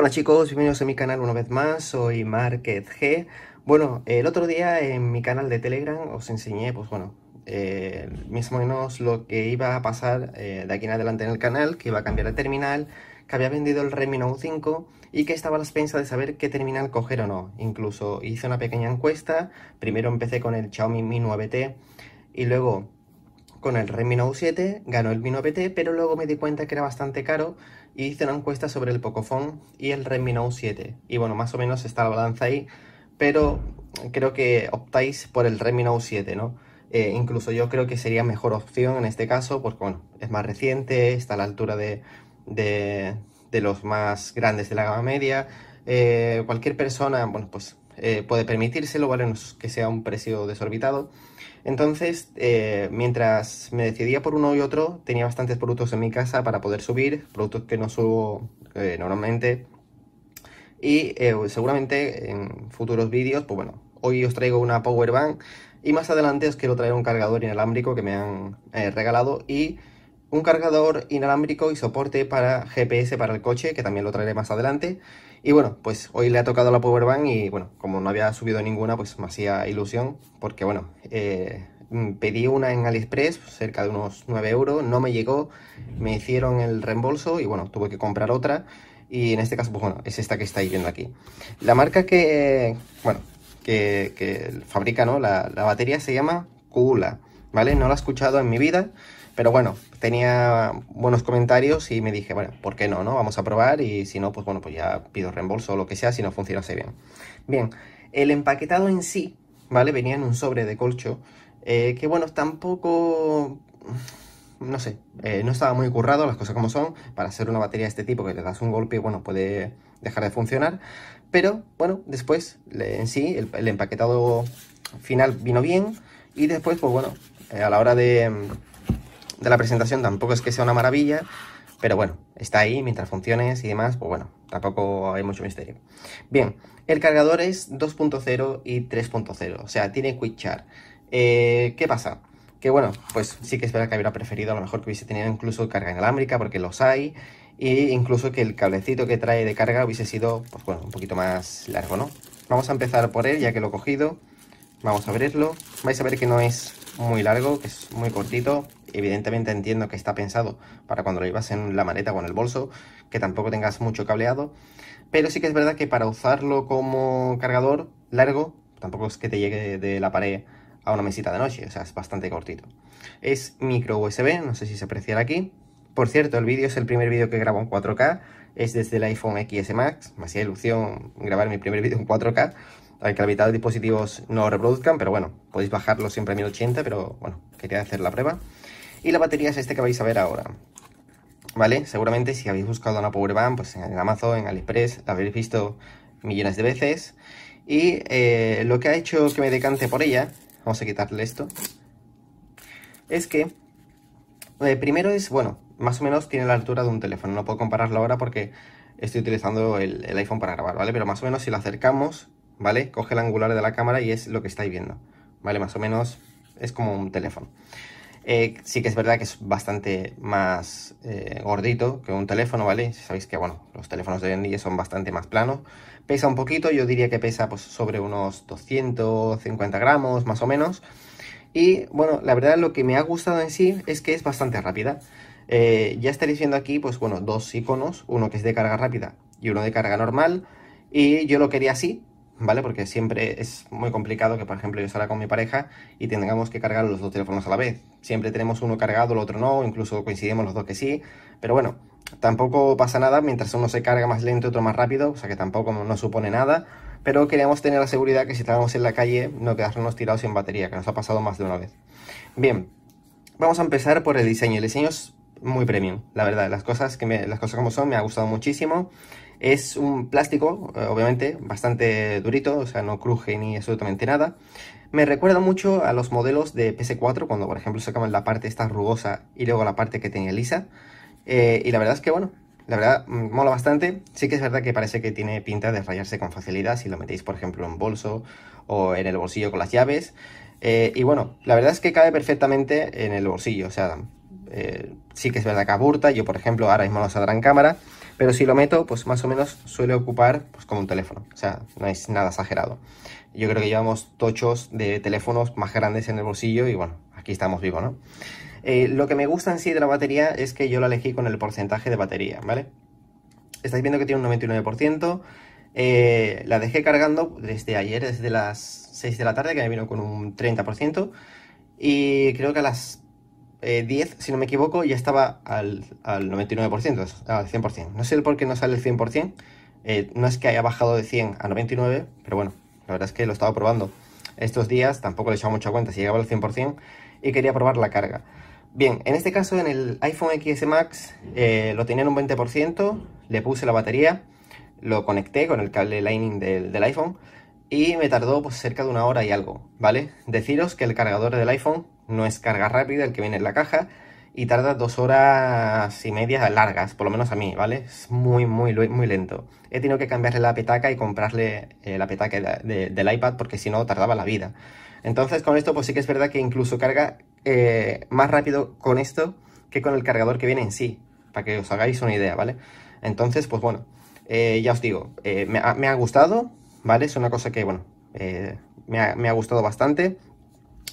Hola chicos, bienvenidos a mi canal una vez más, soy Market G. Bueno, el otro día en mi canal de Telegram os enseñé, pues bueno, eh, más menos lo que iba a pasar eh, de aquí en adelante en el canal, que iba a cambiar de terminal, que había vendido el Redmi Note 5 y que estaba a la expensa de saber qué terminal coger o no. Incluso hice una pequeña encuesta, primero empecé con el Xiaomi Mi 9T y luego con el Redmi Note 7, ganó el Mi 9 pero luego me di cuenta que era bastante caro y hice una encuesta sobre el Pocophone y el Redmi Note 7. Y bueno, más o menos está la balanza ahí, pero creo que optáis por el Redmi Note 7, ¿no? Eh, incluso yo creo que sería mejor opción en este caso porque, bueno, es más reciente, está a la altura de, de, de los más grandes de la gama media. Eh, cualquier persona, bueno, pues eh, puede permitírselo, ¿vale? No es que sea un precio desorbitado. Entonces, eh, mientras me decidía por uno y otro, tenía bastantes productos en mi casa para poder subir, productos que no subo eh, normalmente. Y seguramente en futuros vídeos, pues bueno, hoy os traigo una power bank y más adelante os quiero traer un cargador inalámbrico que me han regalado y un cargador inalámbrico y soporte para GPS para el coche, que también lo traeré más adelante. Y bueno, pues hoy le ha tocado la powerbank y bueno, como no había subido ninguna, pues me hacía ilusión, porque bueno, eh, mm, pedí una en AliExpress, cerca de unos 9 euros, no me llegó, me hicieron el reembolso y bueno, tuve que comprar otra. Y en este caso, pues bueno, es esta que estáis viendo aquí. La marca que, bueno, que, que fabrica la, la batería se llama Kula, ¿vale? No la he escuchado en mi vida, pero bueno, tenía buenos comentarios y me dije, bueno, ¿por qué no? no? Vamos a probar y si no, pues bueno, pues ya pido reembolso o lo que sea si no funciona funcionase bien. Bien, el empaquetado en sí, ¿vale? Venía en un sobre de colcho, eh, que bueno, tampoco... No sé, eh, no estaba muy currado, las cosas como son, para hacer una batería de este tipo que le das un golpe bueno, puede dejar de funcionar. Pero bueno, después en sí el, empaquetado final vino bien y después, pues bueno, eh, a la hora de de la presentación tampoco es que sea una maravilla, pero bueno, está ahí, mientras funciones y demás, pues bueno, tampoco hay mucho misterio. Bien, el cargador es 2.0 y 3.0, o sea, tiene Quick Charge. Eh, ¿Qué pasa? Que bueno, pues sí que es que hubiera preferido a lo mejor que hubiese tenido incluso carga inalámbrica, porque los hay, e incluso que el cablecito que trae de carga hubiese sido, pues bueno, un poquito más largo, ¿no? Vamos a empezar por él, ya que lo he cogido. Vamos a abrirlo. Vais a ver que no es muy largo, que es muy cortito evidentemente entiendo que está pensado para cuando lo llevas en la maleta o en el bolso, que tampoco tengas mucho cableado, pero sí que es verdad que para usarlo como cargador largo, tampoco es que te llegue de la pared a una mesita de noche, o sea, es bastante cortito. Es micro USB, no sé si se apreciará aquí. Por cierto, el vídeo es el primer vídeo que grabo en 4K, es desde el iPhone XS Max, me hacía ilusión grabar mi primer vídeo en 4K, aunque la mitad de dispositivos no reproduzcan, pero bueno, podéis bajarlo siempre a 1080, pero bueno, quería hacer la prueba. Y la batería es este que vais a ver ahora. ¿Vale? Seguramente si habéis buscado una powerbank, pues en Amazon, en AliExpress, la habéis visto millones de veces. Y eh, lo que ha hecho que me decante por ella, vamos a quitarle esto, es que eh, primero es, bueno, más o menos tiene la altura de un teléfono. No puedo compararlo ahora porque estoy utilizando el, el, iPhone para grabar, ¿vale? Pero más o menos si lo acercamos, ¿vale? Coge el angular de la cámara y es lo que estáis viendo, ¿vale? Más o menos es como un teléfono. Eh, sí que es verdad que es bastante más eh, gordito que un teléfono, ¿vale? Si sabéis que, bueno, los teléfonos de hoy son bastante más planos. Pesa un poquito, yo diría que pesa pues, sobre unos 250 gramos, más o menos. Y, bueno, la verdad lo que me ha gustado en sí es que es bastante rápida. Eh, ya estaréis viendo aquí, pues bueno, dos iconos, uno que es de carga rápida y uno de carga normal. Y yo lo quería así, ¿vale? Porque siempre es muy complicado que, por ejemplo, yo salga con mi pareja y tengamos que cargar los dos teléfonos a la vez. Siempre tenemos uno cargado, el otro no, incluso coincidimos los dos que sí, pero bueno, tampoco pasa nada mientras uno se carga más lento y otro más rápido, o sea que tampoco no supone nada, pero queríamos tener la seguridad que si estábamos en la calle no quedarnos tirados sin batería, que nos ha pasado más de una vez. Bien, vamos a empezar por el diseño. El diseño es muy premium, la verdad, las cosas, que las cosas como son me ha gustado muchísimo. Es un plástico, eh, obviamente, bastante durito, o sea, no cruje ni absolutamente nada. Me recuerda mucho a los modelos de PS4, cuando por ejemplo sacaban la parte esta rugosa y luego la parte que tenía lisa. Eh, y la verdad es que, bueno, la verdad mm, mola bastante. Sí que es verdad que parece que tiene pinta de rayarse con facilidad si lo metéis, por ejemplo, en bolso o en el bolsillo con las llaves. Eh, y bueno, la verdad es que cae perfectamente en el bolsillo, o sea, sí que es verdad que aburta. Yo, por ejemplo, ahora mismo lo saldrá en cámara, pero si lo meto, pues más o menos suele ocupar pues, como un teléfono. O sea, no es nada exagerado. Yo creo que llevamos tochos de teléfonos más grandes en el bolsillo y bueno, aquí estamos vivos, ¿no? Eh, lo que me gusta en sí de la batería es que yo la elegí con el porcentaje de batería, ¿vale? Estáis viendo que tiene un 99%. Eh, la dejé cargando desde ayer, desde las 6 de la tarde, que me vino con un 30%. Y creo que a las 10, eh, si no me equivoco, ya estaba al, 99%, al 100%. No sé por qué no sale el 100%, eh, no es que haya bajado de 100 a 99, pero bueno, la verdad es que lo estaba probando estos días, tampoco le he echado mucha cuenta si llegaba al 100% y quería probar la carga. Bien, en este caso en el iPhone XS Max eh, lo tenía en un 20%, le puse la batería, lo conecté con el cable Lightning del, iPhone y me tardó pues, cerca de una hora y algo, ¿vale? Deciros que el cargador del iPhone no es carga rápida el que viene en la caja y tarda dos horas y media largas, por lo menos a mí, ¿vale? Es muy, muy, muy lento. He tenido que cambiarle la petaca y comprarle eh, la petaca del iPad porque si no tardaba la vida. Entonces con esto pues sí que es verdad que incluso carga eh, más rápido con esto que con el cargador que viene en sí, para que os hagáis una idea, ¿vale? Entonces pues bueno, eh, ya os digo, me ha, gustado, ¿vale? Es una cosa que, bueno, me ha gustado bastante.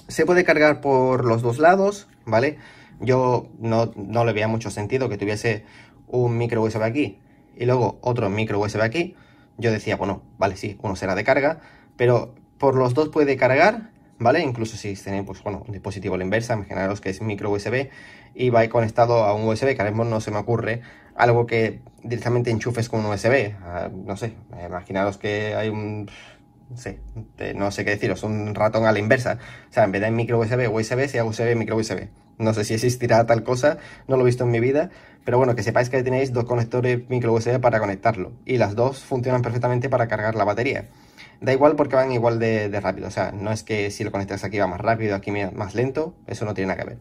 Se puede cargar por los dos lados, ¿vale? Yo no, le veía mucho sentido que tuviese un micro USB aquí y luego otro micro USB aquí. Yo decía, bueno, vale, sí, uno será de carga, pero por los dos puede cargar, ¿vale? Incluso si tenéis, pues bueno, un dispositivo a la inversa, imaginaros que es micro USB y va conectado a un USB, que ahora mismo no se me ocurre algo que directamente enchufes con un USB. Ah, no sé, imaginaros que hay un Sí, no sé qué deciros, un ratón a la inversa. O sea, en vez de micro USB, USB, si USB, micro USB. No sé si existirá tal cosa, no lo he visto en mi vida, pero bueno, que sepáis que tenéis dos conectores micro USB para conectarlo. Y las dos funcionan perfectamente para cargar la batería. Da igual porque van igual de, rápido, o sea, no es que si lo conectas aquí va más rápido, aquí más lento, eso no tiene nada que ver.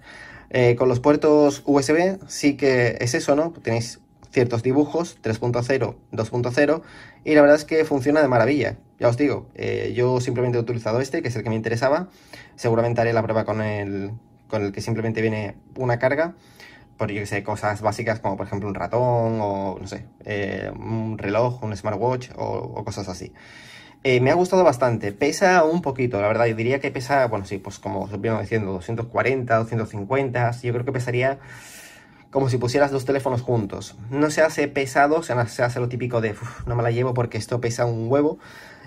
Eh, con los puertos USB sí que es eso, ¿no? Tenéis ciertos dibujos, 3.0, 2.0, y la verdad es que funciona de maravilla. Ya os digo, eh, yo simplemente he utilizado este, que es el que me interesaba. Seguramente haré la prueba con el, con el que simplemente viene una carga, por yo que sé, cosas básicas como por ejemplo un ratón o no sé, eh, un reloj, un smartwatch o, cosas así. Eh, me ha gustado bastante, pesa un poquito, la verdad, yo diría que pesa, bueno, sí, pues como os vengo diciendo, 240, 250, yo creo que pesaría como si pusieras dos teléfonos juntos. No se hace pesado, se hace lo típico de no me la llevo porque esto pesa un huevo.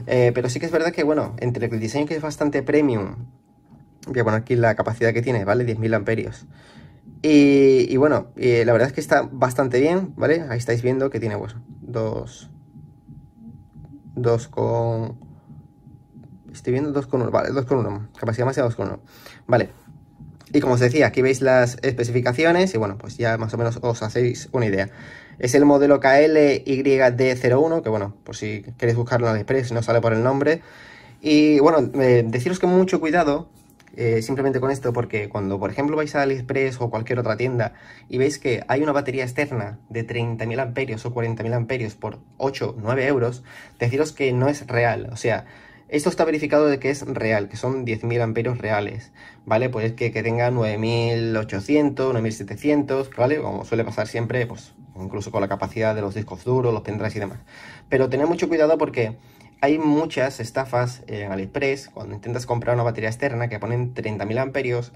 Eh, pero sí que es verdad que, bueno, entre el diseño que es bastante premium, que bueno, aquí la capacidad que tiene, ¿vale? 10.000 amperios. Y, bueno, eh, la verdad es que está bastante bien, ¿vale? Ahí estáis viendo que tiene, pues, dos... Dos con... Estoy viendo 2,1, vale, 2,1, capacidad más con 2,1. Vale, y como os decía, aquí veis las especificaciones y bueno, pues ya más o menos os hacéis una idea. Es el modelo KLYD01, que bueno, por si queréis buscarlo en Aliexpress, no sale por el nombre. Y bueno, eh, deciros que mucho cuidado eh, simplemente con esto, porque cuando por ejemplo vais a Aliexpress o cualquier otra tienda y veis que hay una batería externa de 30.000 amperios o 40.000 amperios por 8, 9 euros, deciros que no es real. O sea, esto está verificado de que es real, que son 10.000 amperios reales, ¿vale? Pues que, que tenga 9.800, 9.700, ¿vale? Como suele pasar siempre, pues incluso con la capacidad de los discos duros, los tendrás y demás. Pero tened mucho cuidado porque hay muchas estafas en AliExpress cuando intentas comprar una batería externa que ponen 30.000 amperios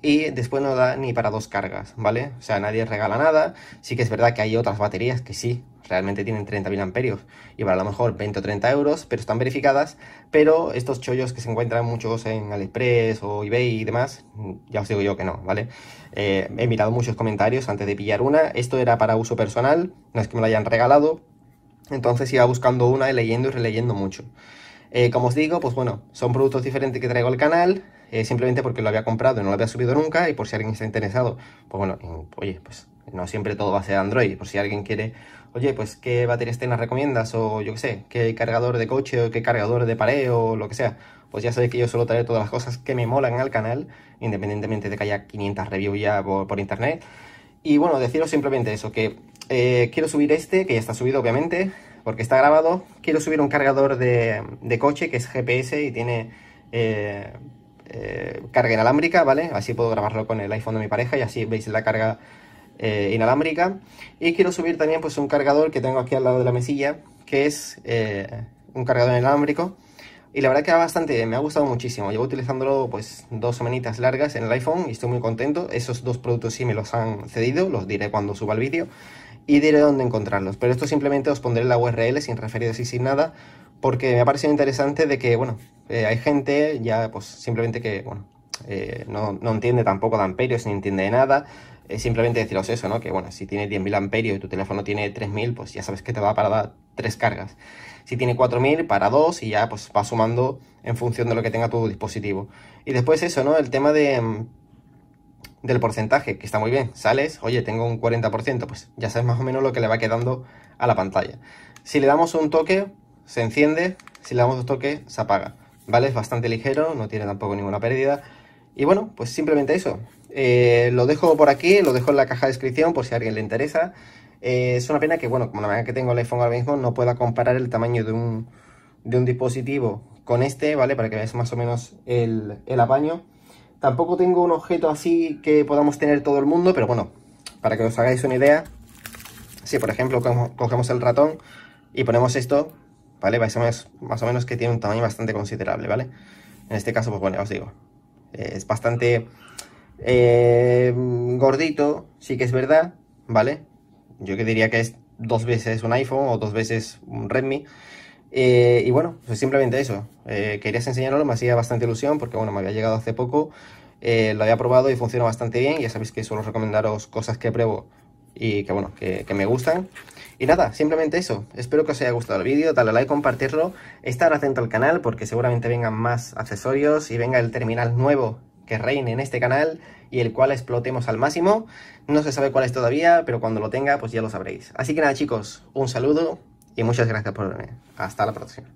y después no da ni para dos cargas, ¿vale? O sea, nadie regala nada. Sí que es verdad que hay otras baterías que sí realmente tienen 30.000 amperios y para a lo mejor 20 o 30 euros, pero están verificadas. Pero estos chollos que se encuentran muchos en AliExpress o eBay y demás, ya os digo yo que no, ¿vale? Eh, he mirado muchos comentarios antes de pillar una. Esto era para uso personal, no es que me lo hayan regalado. Entonces iba buscando una y leyendo y releyendo mucho. Eh, como os digo, pues bueno, son productos diferentes que traigo al canal, eh, simplemente porque lo había comprado y no lo había subido nunca, y por si alguien está interesado, pues bueno, oye, pues no siempre todo va a ser Android, por si alguien quiere oye, pues qué batería las recomiendas o yo qué sé, qué cargador de coche o qué cargador de pared o lo que sea. Pues ya sabéis que yo solo traer todas las cosas que me molan al canal, independientemente de que haya 500 reviews ya por, internet. Y bueno, deciros simplemente eso, que eh, quiero subir este, que ya está subido obviamente, porque está grabado. Quiero subir un cargador de, coche que es GPS y tiene eh, eh, carga inalámbrica, ¿vale? Así puedo grabarlo con el iPhone de mi pareja y así veis la carga eh, inalámbrica. Y quiero subir también pues un cargador que tengo aquí al lado de la mesilla, que es eh, un cargador inalámbrico. Y la verdad que bastante me ha gustado muchísimo. Llevo utilizándolo pues dos semanitas largas en el iPhone y estoy muy contento. Esos dos productos sí me los han cedido, los diré cuando suba el vídeo. Y diré dónde encontrarlos. Pero esto simplemente os pondré la URL sin referidos y sin nada. Porque me ha parecido interesante de que, bueno, eh, hay gente ya pues simplemente que, bueno, no, no, entiende tampoco de amperios ni entiende de nada es simplemente deciros eso, ¿no? Que bueno, si tiene 10.000 amperios y tu teléfono tiene 3.000, pues ya sabes que te va para dar tres cargas. Si tiene 4.000, para dos y ya pues va sumando en función de lo que tenga tu dispositivo. Y después eso, ¿no? El tema de mm, del porcentaje, que está muy bien. Sales, oye, tengo un 40%, pues ya sabes más o menos lo que le va quedando a la pantalla. Si le damos un toque, se enciende, si le damos dos toques, se apaga. ¿Vale? Es bastante ligero, no tiene tampoco ninguna pérdida. Y bueno, pues simplemente eso. Eh, lo dejo por aquí, lo dejo en la caja de descripción por si a alguien le interesa. Eh, es una pena que, bueno, como la manera que tengo el iPhone ahora mismo, no pueda comparar el tamaño de un, de un dispositivo con este, ¿vale? Para que veáis más o menos el, apaño. Tampoco tengo un objeto así que podamos tener todo el mundo, pero bueno, para que os hagáis una idea, si por ejemplo cogemos el ratón y ponemos esto, ¿vale? Vais a más, más o menos que tiene un tamaño bastante considerable, ¿vale? En este caso, pues bueno, ya os digo, eh, es bastante Em, gordito, sí que es verdad, ¿vale? Yo que diría que es dos veces un iPhone o dos veces un Redmi. Eh, y bueno, pues simplemente eso. Eh, querías enseñarlo, me hacía bastante ilusión porque bueno, me había llegado hace poco, eh, lo había probado y funciona bastante bien. Ya sabéis que suelo recomendaros cosas que pruebo y que bueno, que, me gustan. Y nada, simplemente eso. Espero que os haya gustado el vídeo, dale like, compartirlo, estar atento al canal porque seguramente vengan más accesorios y venga el terminal nuevo que reine en este canal y el cual explotemos al máximo. No se sabe cuál es todavía, pero cuando lo tenga, pues ya lo sabréis. Así que nada, chicos, un saludo y muchas gracias por verme. Hasta la próxima.